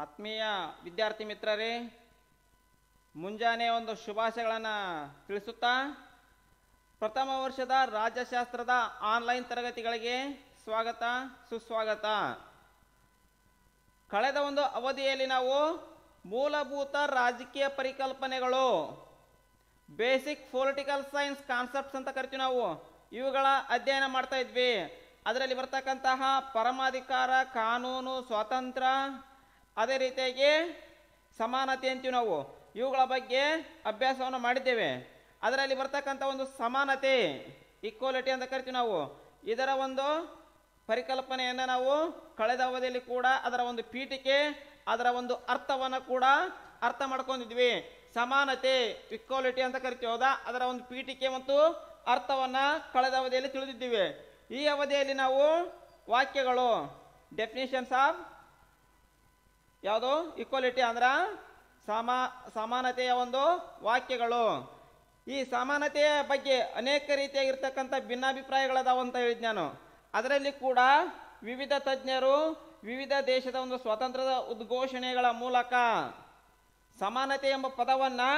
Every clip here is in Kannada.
ಆತ್ಮೀಯ ವಿದ್ಯಾರ್ಥಿ ಮಿತ್ರರೇ ಮುಂಜಾನೆ ಒಂದು ಶುಭಾಶಯಗಳನ್ನು ತಿಳಿಸುತ್ತಾ ಪ್ರಥಮ ವರ್ಷದ ರಾಜ್ಯಶಾಸ್ತ್ರದ ಆನ್ಲೈನ್ ತರಗತಿಗಳಿಗೆ ಸ್ವಾಗತ ಸುಸ್ವಾಗತ ಕಳೆದ ಒಂದು ಅವಧಿಯಲ್ಲಿ ನಾವು ಮೂಲಭೂತ ರಾಜಕೀಯ ಪರಿಕಲ್ಪನೆಗಳು ಬೇಸಿಕ್ ಪೊಲಿಟಿಕಲ್ ಸೈನ್ಸ್ ಕಾನ್ಸೆಪ್ಟ್ಸ್ ಅಂತ ಕರಿತೀವಿ ನಾವು ಇವುಗಳ ಅಧ್ಯಯನ ಮಾಡ್ತಾ ಇದ್ವಿ ಅದರಲ್ಲಿ ಬರ್ತಕ್ಕಂತಹ ಪರಮಾಧಿಕಾರ ಕಾನೂನು ಸ್ವಾತಂತ್ರ್ಯ ಅದೇ ರೀತಿಯಾಗಿ ಸಮಾನತೆ ಅಂತೀವಿ ನಾವು ಇವುಗಳ ಬಗ್ಗೆ ಅಭ್ಯಾಸವನ್ನು ಮಾಡಿದ್ದೇವೆ ಅದರಲ್ಲಿ ಬರ್ತಕ್ಕಂಥ ಒಂದು ಸಮಾನತೆ ಈಕ್ವಾಲಿಟಿ ಅಂತ ಕರಿತೀವಿ ನಾವು ಇದರ ಒಂದು ಪರಿಕಲ್ಪನೆಯನ್ನು ನಾವು ಕಳೆದ ಅವಧಿಯಲ್ಲಿ ಕೂಡ ಅದರ ಒಂದು ಪೀಠಿಕೆ ಅದರ ಒಂದು ಅರ್ಥವನ್ನು ಕೂಡ ಅರ್ಥ ಮಾಡ್ಕೊಂಡಿದ್ವಿ ಸಮಾನತೆ ಇಕ್ವಾಲಿಟಿ ಅಂತ ಕರಿತೀವಿ ಹೌದಾ ಅದರ ಒಂದು ಪೀಠಿಕೆ ಮತ್ತು ಅರ್ಥವನ್ನು ಕಳೆದ ಅವಧಿಯಲ್ಲಿ ತಿಳಿದಿದ್ದೀವಿ ಈ ಅವಧಿಯಲ್ಲಿ ನಾವು ವಾಕ್ಯಗಳು ಡೆಫಿನೇಷನ್ಸ್ ಆಫ್ ಯಾವುದು ಈಕ್ವಾಲಿಟಿ ಅಂದ್ರೆ ಸಮ ಸಮಾನತೆಯ ಒಂದು ವಾಕ್ಯಗಳು ಈ ಸಮಾನತೆಯ ಬಗ್ಗೆ ಅನೇಕ ರೀತಿಯಾಗಿರ್ತಕ್ಕಂಥ ಭಿನ್ನಾಭಿಪ್ರಾಯಗಳದಾವ ಅಂತ ಹೇಳಿದ್ ನಾನು ಅದರಲ್ಲಿ ಕೂಡ ವಿವಿಧ ತಜ್ಞರು ವಿವಿಧ ದೇಶದ ಒಂದು ಸ್ವಾತಂತ್ರ್ಯದ ಉದ್ಘೋಷಣೆಗಳ ಮೂಲಕ ಸಮಾನತೆ ಎಂಬ ಪದವನ್ನು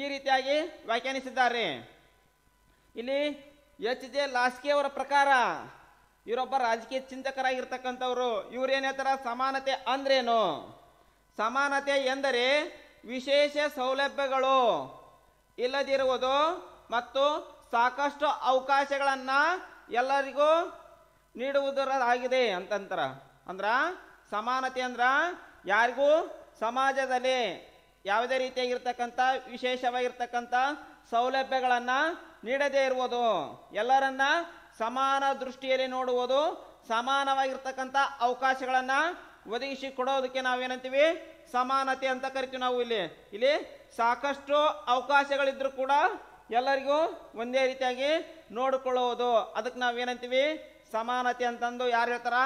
ಈ ರೀತಿಯಾಗಿ ವ್ಯಾಖ್ಯಾನಿಸಿದ್ದಾರೆ ಇಲ್ಲಿ ಎಚ್ ಜೆ ಲಾಸ್ಕಿ ಅವರ ಪ್ರಕಾರ ಇವರೊಬ್ಬ ರಾಜಕೀಯ ಚಿಂತಕರಾಗಿರ್ತಕ್ಕಂಥವ್ರು ಇವ್ರು ಸಮಾನತೆ ಅಂದ್ರೇನು ಸಮಾನತೆ ಎಂದರೆ ವಿಶೇಷ ಸೌಲಭ್ಯಗಳು ಇಲ್ಲದಿರುವುದು ಮತ್ತು ಸಾಕಷ್ಟು ಅವಕಾಶಗಳನ್ನು ಎಲ್ಲರಿಗೂ ನೀಡುವುದರಾಗಿದೆ ಅಂತಂತರ ಅಂದ್ರ ಸಮಾನತೆ ಅಂದ್ರ ಯಾರಿಗೂ ಸಮಾಜದಲ್ಲಿ ಯಾವುದೇ ರೀತಿಯಾಗಿರ್ತಕ್ಕಂಥ ವಿಶೇಷವಾಗಿರ್ತಕ್ಕಂಥ ಸೌಲಭ್ಯಗಳನ್ನು ನೀಡದೇ ಇರುವುದು ಎಲ್ಲರನ್ನ ಸಮಾನ ದೃಷ್ಟಿಯಲ್ಲಿ ನೋಡುವುದು ಸಮಾನವಾಗಿರ್ತಕ್ಕಂಥ ಅವಕಾಶಗಳನ್ನು ಒದಗಿಸಿ ಕೊಡೋದಕ್ಕೆ ನಾವೇನಂತೀವಿ ಸಮಾನತೆ ಅಂತ ಕರಿತೀವಿ ನಾವು ಇಲ್ಲಿ ಇಲ್ಲಿ ಸಾಕಷ್ಟು ಅವಕಾಶಗಳಿದ್ರೂ ಕೂಡ ಎಲ್ಲರಿಗೂ ಒಂದೇ ರೀತಿಯಾಗಿ ನೋಡಿಕೊಳ್ಳುವುದು ಅದಕ್ಕೆ ನಾವೇನಂತೀವಿ ಸಮಾನತೆ ಅಂತಂದು ಯಾರು ಹೇಳ್ತಾರ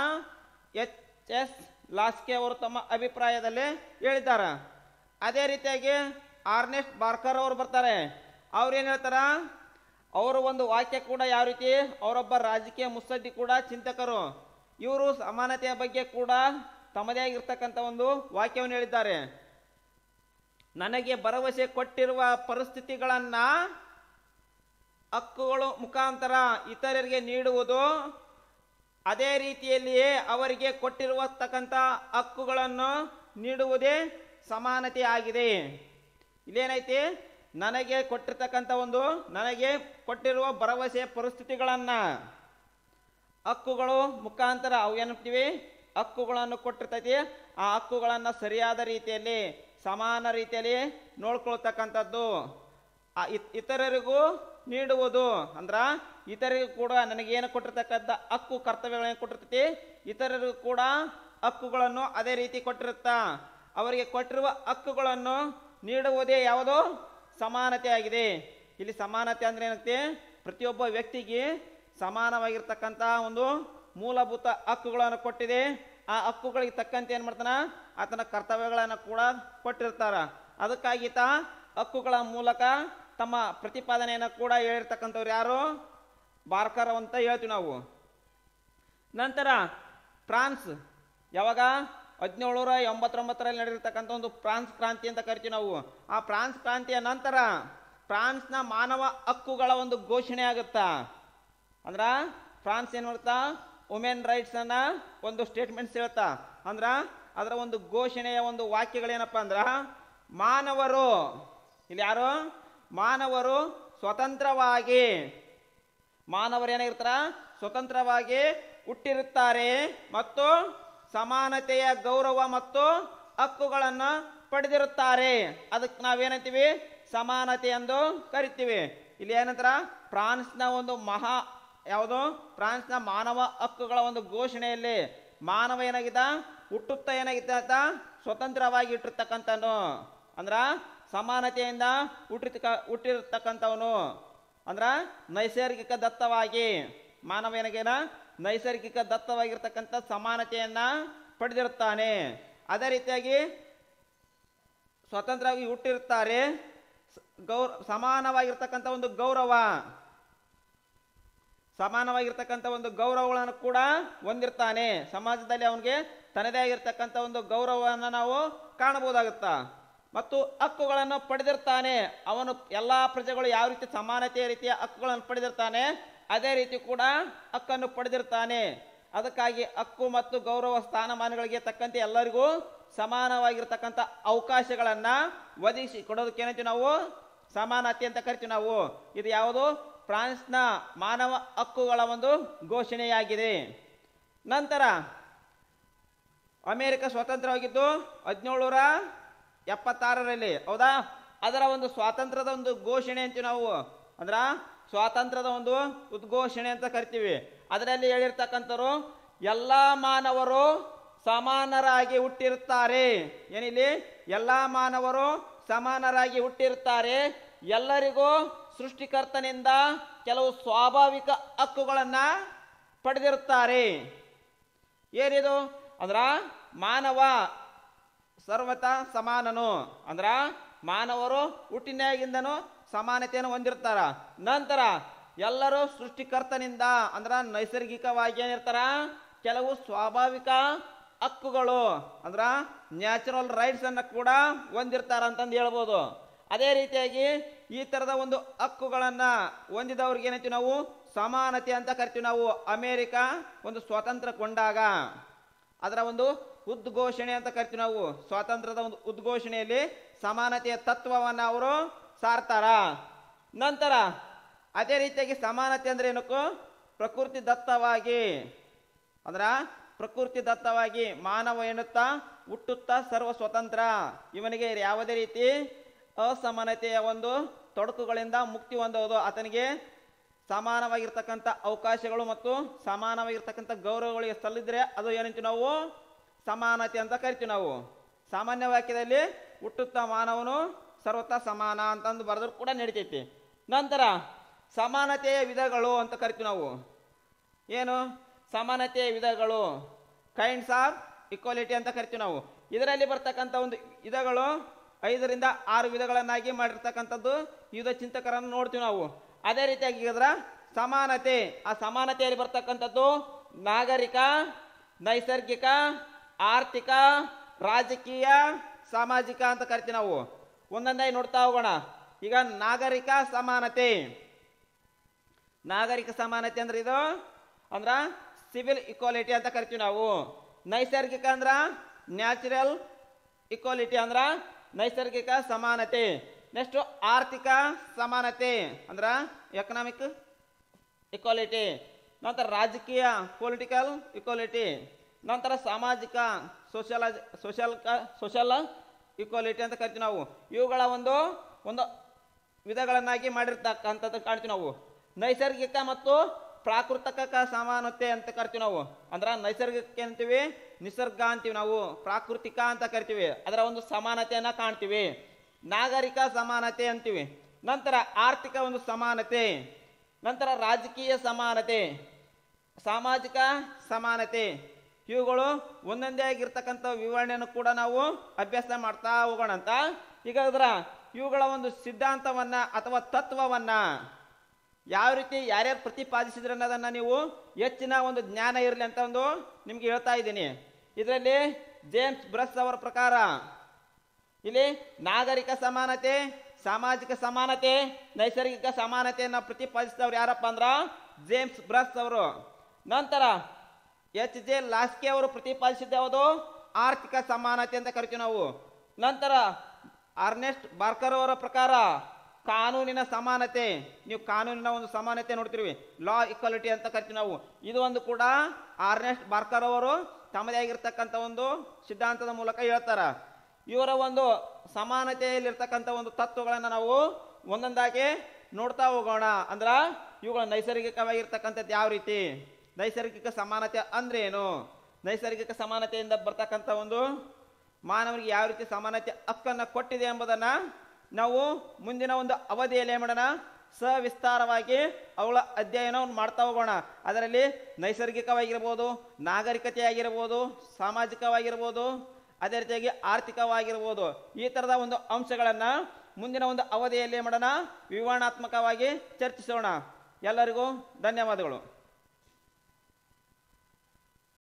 ಎಚ್ ಎಸ್ ಲಾಸ್ಕೆ ಅವರು ತಮ್ಮ ಅಭಿಪ್ರಾಯದಲ್ಲಿ ಹೇಳಿದ್ದಾರೆ ಅದೇ ರೀತಿಯಾಗಿ ಆರ್ನೆಸ್ಟ್ ಬಾರ್ಕರ್ ಅವರು ಬರ್ತಾರೆ ಏನು ಹೇಳ್ತಾರ ಅವರ ಒಂದು ವಾಕ್ಯ ಕೂಡ ಯಾವ ರೀತಿ ಅವರೊಬ್ಬ ರಾಜಕೀಯ ಮುಸದ್ದಿ ಕೂಡ ಚಿಂತಕರು ಇವರು ಸಮಾನತೆಯ ಬಗ್ಗೆ ಕೂಡ ತಮ್ಮದೇ ಆಗಿರ್ತಕ್ಕಂಥ ಒಂದು ವಾಕ್ಯವನ್ನು ಹೇಳಿದ್ದಾರೆ ನನಗೆ ಭರವಸೆ ಕೊಟ್ಟಿರುವ ಪರಿಸ್ಥಿತಿಗಳನ್ನ ಹಕ್ಕುಗಳು ಮುಖಾಂತರ ಇತರರಿಗೆ ನೀಡುವುದು ಅದೇ ರೀತಿಯಲ್ಲಿಯೇ ಅವರಿಗೆ ಕೊಟ್ಟಿರುವತಕ್ಕಂಥ ಹಕ್ಕುಗಳನ್ನು ನೀಡುವುದೇ ಸಮಾನತೆ ಆಗಿದೆ ಇಲ್ಲೇನೈತಿ ನನಗೆ ಕೊಟ್ಟಿರ್ತಕ್ಕಂಥ ಒಂದು ನನಗೆ ಕೊಟ್ಟಿರುವ ಭರವಸೆಯ ಪರಿಸ್ಥಿತಿಗಳನ್ನು ಹಕ್ಕುಗಳು ಮುಖಾಂತರ ಅವು ಏನಪ್ತೀವಿ ಹಕ್ಕುಗಳನ್ನು ಕೊಟ್ಟಿರ್ತೈತಿ ಆ ಹಕ್ಕುಗಳನ್ನು ಸರಿಯಾದ ರೀತಿಯಲ್ಲಿ ಸಮಾನ ರೀತಿಯಲ್ಲಿ ನೋಡ್ಕೊಳ್ತಕ್ಕಂಥದ್ದು ಇತರರಿಗೂ ನೀಡುವುದು ಅಂದ್ರೆ ಇತರರಿಗೂ ಕೂಡ ನನಗೇನು ಕೊಟ್ಟಿರ್ತಕ್ಕಂಥ ಹಕ್ಕು ಕರ್ತವ್ಯಗಳೇನು ಕೊಟ್ಟಿರ್ತೈತಿ ಇತರರಿಗೂ ಕೂಡ ಹಕ್ಕುಗಳನ್ನು ಅದೇ ರೀತಿ ಕೊಟ್ಟಿರುತ್ತಾ ಅವರಿಗೆ ಕೊಟ್ಟಿರುವ ಹಕ್ಕುಗಳನ್ನು ನೀಡುವುದೇ ಯಾವುದು ಸಮಾನತೆ ಆಗಿದೆ ಇಲ್ಲಿ ಸಮಾನತೆ ಅಂದ್ರೆ ಏನಾಗುತ್ತೆ ಪ್ರತಿಯೊಬ್ಬ ವ್ಯಕ್ತಿಗೆ ಸಮಾನವಾಗಿರ್ತಕ್ಕಂತಹ ಒಂದು ಮೂಲಭೂತ ಹಕ್ಕುಗಳನ್ನು ಕೊಟ್ಟಿದೆ ಆ ಹಕ್ಕುಗಳಿಗೆ ತಕ್ಕಂತೆ ಏನು ಮಾಡ್ತಾನೆ ಆತನ ಕರ್ತವ್ಯಗಳನ್ನು ಕೂಡ ಕೊಟ್ಟಿರ್ತಾರ ಅದಕ್ಕಾಗಿ ತ ಹಕ್ಕುಗಳ ಮೂಲಕ ತಮ್ಮ ಪ್ರತಿಪಾದನೆಯನ್ನು ಕೂಡ ಹೇಳಿರ್ತಕ್ಕಂಥವ್ರು ಯಾರು ಬಾರ್ಕರ್ ಅಂತ ಹೇಳ್ತೀವಿ ನಾವು ನಂತರ ಫ್ರಾನ್ಸ್ ಯಾವಾಗ ಹದಿನೇಳುನೂರ ಎಂಬತ್ತೊಂಬತ್ತರಲ್ಲಿ ನಡೆದಿರ್ತಕ್ಕಂಥ ಒಂದು ಫ್ರಾನ್ಸ್ ಕ್ರಾಂತಿ ಅಂತ ಕರಿತೀವಿ ನಾವು ಆ ಫ್ರಾನ್ಸ್ ಕ್ರಾಂತಿಯ ನಂತರ ಫ್ರಾನ್ಸ್ನ ಮಾನವ ಹಕ್ಕುಗಳ ಒಂದು ಘೋಷಣೆ ಆಗುತ್ತಾ ಅಂದ್ರೆ ಫ್ರಾನ್ಸ್ ಏನು ಮಾಡ್ತಾ ವುಮೆನ್ ರೈಟ್ಸನ್ನು ಒಂದು ಸ್ಟೇಟ್ಮೆಂಟ್ಸ್ ಹೇಳ್ತಾ ಅಂದ್ರೆ ಅದರ ಒಂದು ಘೋಷಣೆಯ ಒಂದು ವಾಕ್ಯಗಳೇನಪ್ಪ ಅಂದ್ರೆ ಮಾನವರು ಇಲ್ಲಿ ಯಾರು ಮಾನವರು ಸ್ವತಂತ್ರವಾಗಿ ಮಾನವರು ಏನಾಗಿರ್ತಾರ ಸ್ವತಂತ್ರವಾಗಿ ಹುಟ್ಟಿರುತ್ತಾರೆ ಮತ್ತು ಸಮಾನತೆಯ ಗೌರವ ಮತ್ತು ಹಕ್ಕುಗಳನ್ನು ಪಡೆದಿರುತ್ತಾರೆ ಅದಕ್ಕೆ ನಾವೇನಂತೀವಿ ಸಮಾನತೆ ಎಂದು ಕರಿತೀವಿ ಇಲ್ಲಿ ಫ್ರಾನ್ಸ್ ಫ್ರಾನ್ಸ್ನ ಒಂದು ಮಹಾ ಯಾವುದು ಫ್ರಾನ್ಸ್ನ ಮಾನವ ಹಕ್ಕುಗಳ ಒಂದು ಘೋಷಣೆಯಲ್ಲಿ ಮಾನವ ಏನಾಗಿದೆ ಹುಟ್ಟುತ್ತಾ ಏನಾಗಿದೆ ಅಂತ ಸ್ವತಂತ್ರವಾಗಿ ಇಟ್ಟಿರ್ತಕ್ಕಂಥನು ಅಂದ್ರ ಸಮಾನತೆಯಿಂದ ಹುಟ್ಟಿರ್ತಕ್ಕ ಹುಟ್ಟಿರ್ತಕ್ಕಂಥವನು ಅಂದ್ರ ನೈಸರ್ಗಿಕ ದತ್ತವಾಗಿ ಮಾನವನಿಗೇನ ನೈಸರ್ಗಿಕ ದತ್ತವಾಗಿರ್ತಕ್ಕಂಥ ಸಮಾನತೆಯನ್ನ ಪಡೆದಿರುತ್ತಾನೆ ಅದೇ ರೀತಿಯಾಗಿ ಸ್ವತಂತ್ರವಾಗಿ ಹುಟ್ಟಿರುತ್ತಾರೆ ಗೌರ ಸಮಾನವಾಗಿರ್ತಕ್ಕಂಥ ಒಂದು ಗೌರವ ಸಮಾನವಾಗಿರ್ತಕ್ಕಂಥ ಒಂದು ಗೌರವಗಳನ್ನು ಕೂಡ ಹೊಂದಿರ್ತಾನೆ ಸಮಾಜದಲ್ಲಿ ಅವನಿಗೆ ತನ್ನದೇ ಆಗಿರ್ತಕ್ಕಂಥ ಒಂದು ಗೌರವವನ್ನು ನಾವು ಕಾಣಬಹುದಾಗುತ್ತ ಮತ್ತು ಹಕ್ಕುಗಳನ್ನು ಪಡೆದಿರ್ತಾನೆ ಅವನು ಎಲ್ಲ ಪ್ರಜೆಗಳು ಯಾವ ರೀತಿ ಸಮಾನತೆಯ ರೀತಿಯ ಹಕ್ಕುಗಳನ್ನು ಪಡೆದಿರ್ತಾನೆ ಅದೇ ರೀತಿ ಕೂಡ ಹಕ್ಕನ್ನು ಪಡೆದಿರ್ತಾನೆ ಅದಕ್ಕಾಗಿ ಹಕ್ಕು ಮತ್ತು ಗೌರವ ಸ್ಥಾನಮಾನಗಳಿಗೆ ತಕ್ಕಂತೆ ಎಲ್ಲರಿಗೂ ಸಮಾನವಾಗಿರ್ತಕ್ಕಂಥ ಅವಕಾಶಗಳನ್ನು ಒದಗಿಸಿ ಕೊಡೋದಕ್ಕೆ ಏನಂತೀವಿ ನಾವು ಸಮಾನತೆ ಅಂತ ಕರಿತೀವಿ ನಾವು ಇದು ಯಾವುದು ಫ್ರಾನ್ಸ್ನ ಮಾನವ ಹಕ್ಕುಗಳ ಒಂದು ಘೋಷಣೆಯಾಗಿದೆ ನಂತರ ಅಮೆರಿಕ ಸ್ವತಂತ್ರವಾಗಿದ್ದು ಹದಿನೇಳುನೂರ ಎಪ್ಪತ್ತಾರರಲ್ಲಿ ಹೌದಾ ಅದರ ಒಂದು ಸ್ವಾತಂತ್ರ್ಯದ ಒಂದು ಘೋಷಣೆ ಅಂತೀವಿ ನಾವು ಅಂದ್ರೆ ಸ್ವಾತಂತ್ರ್ಯದ ಒಂದು ಉದ್ಘೋಷಣೆ ಅಂತ ಕರಿತೀವಿ ಅದರಲ್ಲಿ ಹೇಳಿರ್ತಕ್ಕಂಥವ್ರು ಎಲ್ಲ ಮಾನವರು ಸಮಾನರಾಗಿ ಹುಟ್ಟಿರುತ್ತಾರೆ ಏನಿಲ್ಲಿ ಎಲ್ಲ ಮಾನವರು ಸಮಾನರಾಗಿ ಹುಟ್ಟಿರುತ್ತಾರೆ ಎಲ್ಲರಿಗೂ ಸೃಷ್ಟಿಕರ್ತನಿಂದ ಕೆಲವು ಸ್ವಾಭಾವಿಕ ಹಕ್ಕುಗಳನ್ನು ಪಡೆದಿರುತ್ತಾರೆ ಏನಿದು ಅಂದ್ರ ಮಾನವ ಸರ್ವತ ಸಮಾನನು ಅಂದ್ರ ಮಾನವರು ಹುಟ್ಟಿನಾಗಿಂದನೂ ಸಮಾನತೆಯನ್ನು ಹೊಂದಿರ್ತಾರ ನಂತರ ಎಲ್ಲರೂ ಸೃಷ್ಟಿಕರ್ತನಿಂದ ಅಂದ್ರ ನೈಸರ್ಗಿಕವಾಗಿ ಏನಿರ್ತಾರ ಕೆಲವು ಸ್ವಾಭಾವಿಕ ಹಕ್ಕುಗಳು ಅಂದ್ರ ನ್ಯಾಚುರಲ್ ರೈಟ್ಸ್ ಅನ್ನು ಕೂಡ ಹೊಂದಿರ್ತಾರ ಅಂತಂದು ಹೇಳ್ಬೋದು ಅದೇ ರೀತಿಯಾಗಿ ಈ ತರದ ಒಂದು ಹಕ್ಕುಗಳನ್ನ ಹೊಂದಿದವ್ರಿಗೆ ಏನಂತೀವಿ ನಾವು ಸಮಾನತೆ ಅಂತ ಕರಿತೀವಿ ನಾವು ಅಮೇರಿಕ ಒಂದು ಸ್ವಾತಂತ್ರ್ಯ ಕೊಂಡಾಗ ಅದರ ಒಂದು ಉದ್ಘೋಷಣೆ ಅಂತ ಕರಿತೀವಿ ನಾವು ಸ್ವಾತಂತ್ರ್ಯದ ಒಂದು ಉದ್ಘೋಷಣೆಯಲ್ಲಿ ಸಮಾನತೆಯ ತತ್ವವನ್ನು ಅವರು ಸಾರ್ತಾರ ನಂತರ ಅದೇ ರೀತಿಯಾಗಿ ಸಮಾನತೆ ಅಂದ್ರೆ ಏನಕ್ಕೂ ಪ್ರಕೃತಿ ದತ್ತವಾಗಿ ಅಂದ್ರ ಪ್ರಕೃತಿ ದತ್ತವಾಗಿ ಮಾನವ ಎನ್ನುತ್ತಾ ಹುಟ್ಟುತ್ತಾ ಸರ್ವ ಸ್ವತಂತ್ರ ಇವನಿಗೆ ಯಾವುದೇ ರೀತಿ ಅಸಮಾನತೆಯ ಒಂದು ತೊಡಕುಗಳಿಂದ ಮುಕ್ತಿ ಹೊಂದುವುದು ಆತನಿಗೆ ಸಮಾನವಾಗಿರ್ತಕ್ಕಂಥ ಅವಕಾಶಗಳು ಮತ್ತು ಸಮಾನವಾಗಿರ್ತಕ್ಕಂಥ ಗೌರವಗಳಿಗೆ ಸಲ್ಲಿದ್ರೆ ಅದು ಏನಂತೀವಿ ನಾವು ಸಮಾನತೆ ಅಂತ ಕರಿತೀವಿ ನಾವು ಸಾಮಾನ್ಯ ವಾಕ್ಯದಲ್ಲಿ ಹುಟ್ಟುತ್ತಾ ಮಾನವನು ಸರ್ವತ ಸಮಾನ ಅಂತಂದು ಬರೆದ್ರು ಕೂಡ ನಡಿತೈತಿ ನಂತರ ಸಮಾನತೆಯ ವಿಧಗಳು ಅಂತ ಕರಿತೀವಿ ನಾವು ಏನು ಸಮಾನತೆಯ ವಿಧಗಳು ಕೈಂಡ್ಸ್ ಆಫ್ ಇಕ್ವಾಲಿಟಿ ಅಂತ ಕರಿತೀವಿ ನಾವು ಇದರಲ್ಲಿ ಬರ್ತಕ್ಕಂಥ ಒಂದು ವಿಧಗಳು ಐದರಿಂದ ಆರು ವಿಧಗಳನ್ನಾಗಿ ಮಾಡಿರ್ತಕ್ಕಂಥದ್ದು ವಿವಿಧ ಚಿಂತಕರನ್ನು ನೋಡ್ತೀವಿ ನಾವು ಅದೇ ರೀತಿಯಾಗಿ ಇದರ ಸಮಾನತೆ ಆ ಸಮಾನತೆಯಲ್ಲಿ ಬರ್ತಕ್ಕಂಥದ್ದು ನಾಗರಿಕ ನೈಸರ್ಗಿಕ ಆರ್ಥಿಕ ರಾಜಕೀಯ ಸಾಮಾಜಿಕ ಅಂತ ಕರಿತೀವಿ ನಾವು ಒಂದೊಂದಾಗಿ ನೋಡ್ತಾ ಹೋಗೋಣ ಈಗ ನಾಗರಿಕ ಸಮಾನತೆ ನಾಗರಿಕ ಸಮಾನತೆ ಅಂದ್ರೆ ಇದು ಅಂದ್ರ ಸಿವಿಲ್ ಇಕ್ವಾಲಿಟಿ ಅಂತ ಕರಿತೀವಿ ನಾವು ನೈಸರ್ಗಿಕ ಅಂದ್ರ ನ್ಯಾಚುರಲ್ ಇಕ್ವಾಲಿಟಿ ಅಂದ್ರ ನೈಸರ್ಗಿಕ ಸಮಾನತೆ ನೆಕ್ಸ್ಟ್ ಆರ್ಥಿಕ ಸಮಾನತೆ ಅಂದ್ರ ಎಕನಾಮಿಕ್ ಇಕ್ವಾಲಿಟಿ ನಂತರ ರಾಜಕೀಯ ಪೊಲಿಟಿಕಲ್ ಇಕ್ವಾಲಿಟಿ ನಂತರ ಸಾಮಾಜಿಕ ಸೋಷಿಯಲ ಸೋಷಲ್ ಸೋಷಲ್ ಈಕ್ವಾಲಿಟಿ ಅಂತ ಕರಿತೀವಿ ನಾವು ಇವುಗಳ ಒಂದು ಒಂದು ವಿಧಗಳನ್ನಾಗಿ ಮಾಡಿರ್ತಕ್ಕಂಥದ್ದು ಕಾಣ್ತೀವಿ ನಾವು ನೈಸರ್ಗಿಕ ಮತ್ತು ಪ್ರಾಕೃತಿಕ ಸಮಾನತೆ ಅಂತ ಕರಿತೀವಿ ನಾವು ಅಂದ್ರೆ ನೈಸರ್ಗಿಕ ಅಂತೀವಿ ನಿಸರ್ಗ ಅಂತೀವಿ ನಾವು ಪ್ರಾಕೃತಿಕ ಅಂತ ಕರಿತೀವಿ ಅದರ ಒಂದು ಸಮಾನತೆಯನ್ನು ಕಾಣ್ತೀವಿ ನಾಗರಿಕ ಸಮಾನತೆ ಅಂತೀವಿ ನಂತರ ಆರ್ಥಿಕ ಒಂದು ಸಮಾನತೆ ನಂತರ ರಾಜಕೀಯ ಸಮಾನತೆ ಸಾಮಾಜಿಕ ಸಮಾನತೆ ಇವುಗಳು ಒಂದೊಂದೇ ಆಗಿರ್ತಕ್ಕಂಥ ವಿವರಣೆಯನ್ನು ಕೂಡ ನಾವು ಅಭ್ಯಾಸ ಮಾಡ್ತಾ ಹೋಗೋಣ ಅಂತ ಈಗ ಅದರ ಇವುಗಳ ಒಂದು ಸಿದ್ಧಾಂತವನ್ನು ಅಥವಾ ತತ್ವವನ್ನು ಯಾವ ರೀತಿ ಯಾರ್ಯಾರು ಪ್ರತಿಪಾದಿಸಿದ್ರೆ ಅನ್ನೋದನ್ನು ನೀವು ಹೆಚ್ಚಿನ ಒಂದು ಜ್ಞಾನ ಇರಲಿ ಅಂತ ಒಂದು ನಿಮ್ಗೆ ಹೇಳ್ತಾ ಇದ್ದೀನಿ ಇದರಲ್ಲಿ ಜೇಮ್ಸ್ ಬ್ರಸ್ ಅವರ ಪ್ರಕಾರ ಇಲ್ಲಿ ನಾಗರಿಕ ಸಮಾನತೆ ಸಾಮಾಜಿಕ ಸಮಾನತೆ ನೈಸರ್ಗಿಕ ಸಮಾನತೆಯನ್ನು ಪ್ರತಿಪಾದಿಸಿದವರು ಯಾರಪ್ಪ ಅಂದ್ರ ಜೇಮ್ಸ್ ಬ್ರಸ್ ಅವರು ನಂತರ ಎಚ್ ಜೆ ಲಾಸ್ಕೆ ಅವರು ಪ್ರತಿಪಾದಿಸಿದ್ದ ಯಾವುದು ಆರ್ಥಿಕ ಸಮಾನತೆ ಅಂತ ಕರಿತೀವಿ ನಾವು ನಂತರ ಅರ್ನೆಸ್ಟ್ ಬಾರ್ಕರ್ ಅವರ ಪ್ರಕಾರ ಕಾನೂನಿನ ಸಮಾನತೆ ನೀವು ಕಾನೂನಿನ ಒಂದು ಸಮಾನತೆ ನೋಡ್ತೀವಿ ಲಾ ಇಕ್ವಾಲಿಟಿ ಅಂತ ಕರಿತೀವಿ ನಾವು ಇದು ಒಂದು ಕೂಡ ಆರ್ನೆಸ್ಟ್ ಬಾರ್ಕರ್ ಅವರು ತಮ್ಮದೇ ಆಗಿರ್ತಕ್ಕಂಥ ಒಂದು ಸಿದ್ಧಾಂತದ ಮೂಲಕ ಹೇಳ್ತಾರ ಇವರ ಒಂದು ಸಮಾನತೆಯಲ್ಲಿರ್ತಕ್ಕಂಥ ಒಂದು ತತ್ವಗಳನ್ನು ನಾವು ಒಂದೊಂದಾಗಿ ನೋಡ್ತಾ ಹೋಗೋಣ ಅಂದ್ರೆ ಇವುಗಳ ನೈಸರ್ಗಿಕವಾಗಿರ್ತಕ್ಕಂಥದ್ದು ಯಾವ ರೀತಿ ನೈಸರ್ಗಿಕ ಸಮಾನತೆ ಅಂದ್ರೆ ಏನು ನೈಸರ್ಗಿಕ ಸಮಾನತೆಯಿಂದ ಬರ್ತಕ್ಕಂಥ ಒಂದು ಮಾನವರಿಗೆ ಯಾವ ರೀತಿ ಸಮಾನತೆ ಹಕ್ಕನ್ನು ಕೊಟ್ಟಿದೆ ಎಂಬುದನ್ನು ನಾವು ಮುಂದಿನ ಒಂದು ಅವಧಿಯಲ್ಲಿ ಮಾಡೋಣ ಸವಿಸ್ತಾರವಾಗಿ ಅವುಗಳ ಅಧ್ಯಯನವನ್ನು ಮಾಡ್ತಾ ಹೋಗೋಣ ಅದರಲ್ಲಿ ನೈಸರ್ಗಿಕವಾಗಿರ್ಬೋದು ನಾಗರಿಕತೆ ಆಗಿರ್ಬೋದು ಸಾಮಾಜಿಕವಾಗಿರ್ಬೋದು ಅದೇ ರೀತಿಯಾಗಿ ಆರ್ಥಿಕವಾಗಿರ್ಬೋದು ಈ ಥರದ ಒಂದು ಅಂಶಗಳನ್ನು ಮುಂದಿನ ಒಂದು ಅವಧಿಯಲ್ಲಿ ಮಾಡೋಣ ವಿವರಣಾತ್ಮಕವಾಗಿ ಚರ್ಚಿಸೋಣ ಎಲ್ಲರಿಗೂ ಧನ್ಯವಾದಗಳು